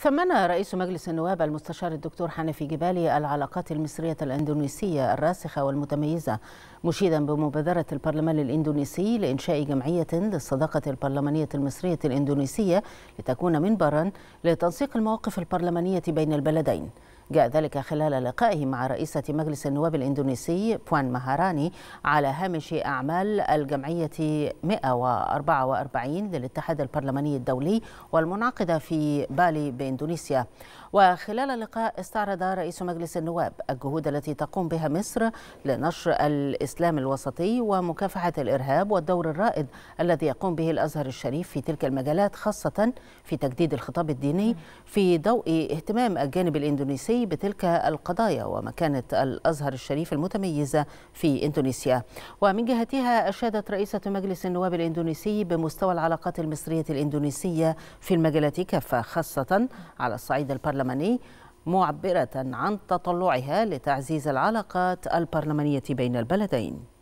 ثمن رئيس مجلس النواب المستشار الدكتور حنفي جبالي العلاقات المصرية الأندونيسية الراسخة والمتميزة مشيدا بمبادرة البرلمان الإندونيسي لإنشاء جمعية للصداقة البرلمانية المصرية الإندونيسية لتكون منبرا لتنسيق المواقف البرلمانية بين البلدين جاء ذلك خلال لقائه مع رئيسة مجلس النواب الإندونيسي بوان مهاراني على هامش أعمال الجمعية 144 للاتحاد البرلماني الدولي والمنعقدة في بالي بإندونيسيا وخلال اللقاء استعرض رئيس مجلس النواب الجهود التي تقوم بها مصر لنشر الإسلام الوسطي ومكافحة الإرهاب والدور الرائد الذي يقوم به الأزهر الشريف في تلك المجالات خاصة في تجديد الخطاب الديني في ضوء اهتمام الجانب الإندونيسي الدولي بتلك القضايا ومكانة الأزهر الشريف المتميزة في إندونيسيا ومن جهتها أشادت رئيسة مجلس النواب الإندونيسي بمستوى العلاقات المصرية الإندونيسية في المجالات كافة خاصة على الصعيد البرلماني معبرة عن تطلعها لتعزيز العلاقات البرلمانية بين البلدين